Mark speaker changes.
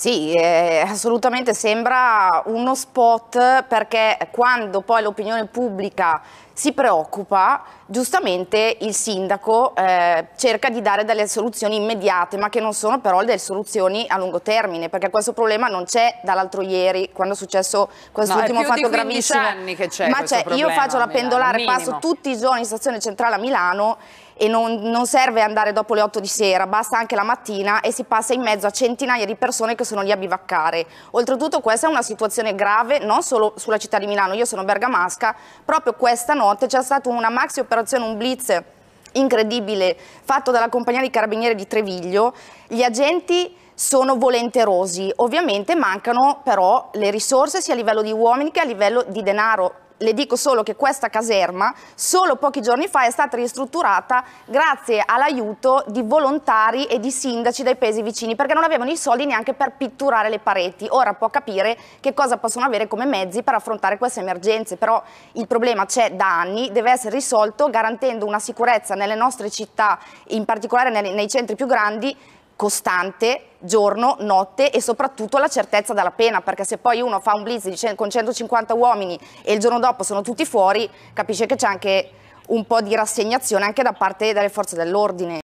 Speaker 1: Sì, eh, assolutamente sembra uno spot perché quando poi l'opinione pubblica si preoccupa, giustamente il sindaco eh, cerca di dare delle soluzioni immediate, ma che non sono però delle soluzioni a lungo termine, perché questo problema non c'è dall'altro ieri, quando è successo quest'ultimo no, fatto gravissimo. Anni
Speaker 2: che ma c'è, io faccio la pendolare, Milano, passo tutti
Speaker 1: i giorni in stazione centrale a Milano e non, non serve andare dopo le 8 di sera, basta anche la mattina e si passa in mezzo a centinaia di persone che sono lì a bivaccare. Oltretutto questa è una situazione grave non solo sulla città di Milano, io sono bergamasca, proprio questa notte c'è stata una maxi operazione, un blitz incredibile fatto dalla compagnia di carabinieri di Treviglio, gli agenti sono volenterosi. Ovviamente mancano però le risorse sia a livello di uomini che a livello di denaro le dico solo che questa caserma solo pochi giorni fa è stata ristrutturata grazie all'aiuto di volontari e di sindaci dai paesi vicini perché non avevano i soldi neanche per pitturare le pareti. Ora può capire che cosa possono avere come mezzi per affrontare queste emergenze, però il problema c'è da anni, deve essere risolto garantendo una sicurezza nelle nostre città, in particolare nei, nei centri più grandi, costante giorno, notte e soprattutto la certezza della pena, perché se poi uno fa un blitz con 150 uomini e il giorno dopo sono tutti fuori, capisce che c'è anche un po' di rassegnazione anche da parte delle forze dell'ordine.